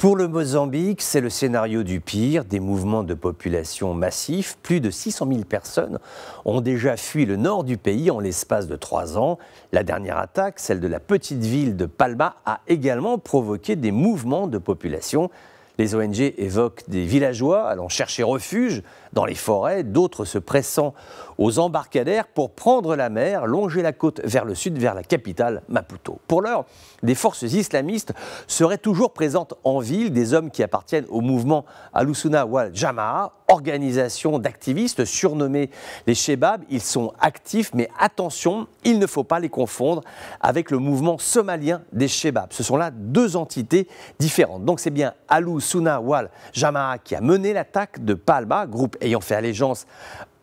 Pour le Mozambique, c'est le scénario du pire, des mouvements de population massifs. Plus de 600 000 personnes ont déjà fui le nord du pays en l'espace de trois ans. La dernière attaque, celle de la petite ville de Palma, a également provoqué des mouvements de population. Les ONG évoquent des villageois allant chercher refuge dans les forêts, d'autres se pressant aux embarcadères pour prendre la mer, longer la côte vers le sud, vers la capitale, Maputo. Pour l'heure, des forces islamistes seraient toujours présentes en ville, des hommes qui appartiennent au mouvement Al-Usuna wal Jamaa organisation d'activistes surnommés les Shebab. Ils sont actifs, mais attention, il ne faut pas les confondre avec le mouvement somalien des Shebab. Ce sont là deux entités différentes. Donc c'est bien Alou Suna, Wal Jamaa qui a mené l'attaque de Palma, groupe ayant fait allégeance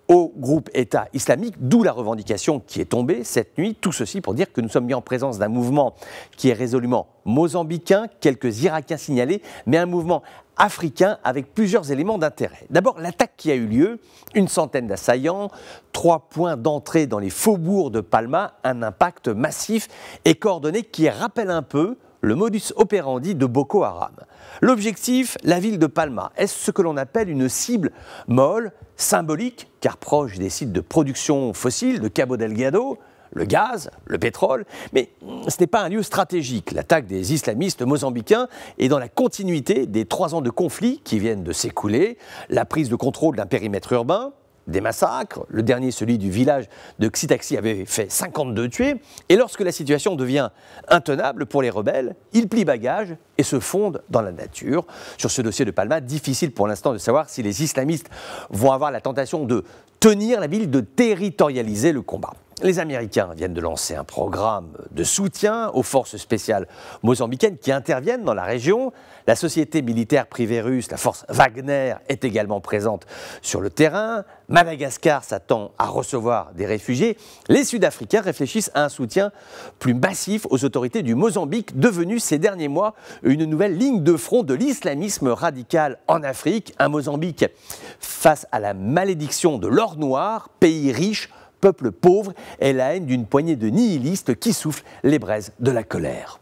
au groupe État islamique, d'où la revendication qui est tombée cette nuit. Tout ceci pour dire que nous sommes mis en présence d'un mouvement qui est résolument mozambicain, quelques Irakiens signalés, mais un mouvement africain avec plusieurs éléments d'intérêt. D'abord, l'attaque qui a eu lieu, une centaine d'assaillants, trois points d'entrée dans les faubourgs de Palma, un impact massif et coordonné qui rappelle un peu le modus operandi de Boko Haram. L'objectif, la ville de Palma, est ce que l'on appelle une cible molle, symbolique, car proche des sites de production fossile de Cabo Delgado, le gaz, le pétrole, mais ce n'est pas un lieu stratégique. L'attaque des islamistes mozambicains est dans la continuité des trois ans de conflit qui viennent de s'écouler, la prise de contrôle d'un périmètre urbain, des massacres. Le dernier, celui du village de Xitaxi, avait fait 52 tués. Et lorsque la situation devient intenable pour les rebelles, ils plient bagage et se fondent dans la nature. Sur ce dossier de Palma, difficile pour l'instant de savoir si les islamistes vont avoir la tentation de tenir la ville, de territorialiser le combat les Américains viennent de lancer un programme de soutien aux forces spéciales mozambicaines qui interviennent dans la région. La société militaire privée russe, la force Wagner, est également présente sur le terrain. Madagascar s'attend à recevoir des réfugiés. Les Sud-Africains réfléchissent à un soutien plus massif aux autorités du Mozambique, devenu ces derniers mois une nouvelle ligne de front de l'islamisme radical en Afrique. Un Mozambique face à la malédiction de l'or noir, pays riche peuple pauvre et la haine d'une poignée de nihilistes qui soufflent les braises de la colère.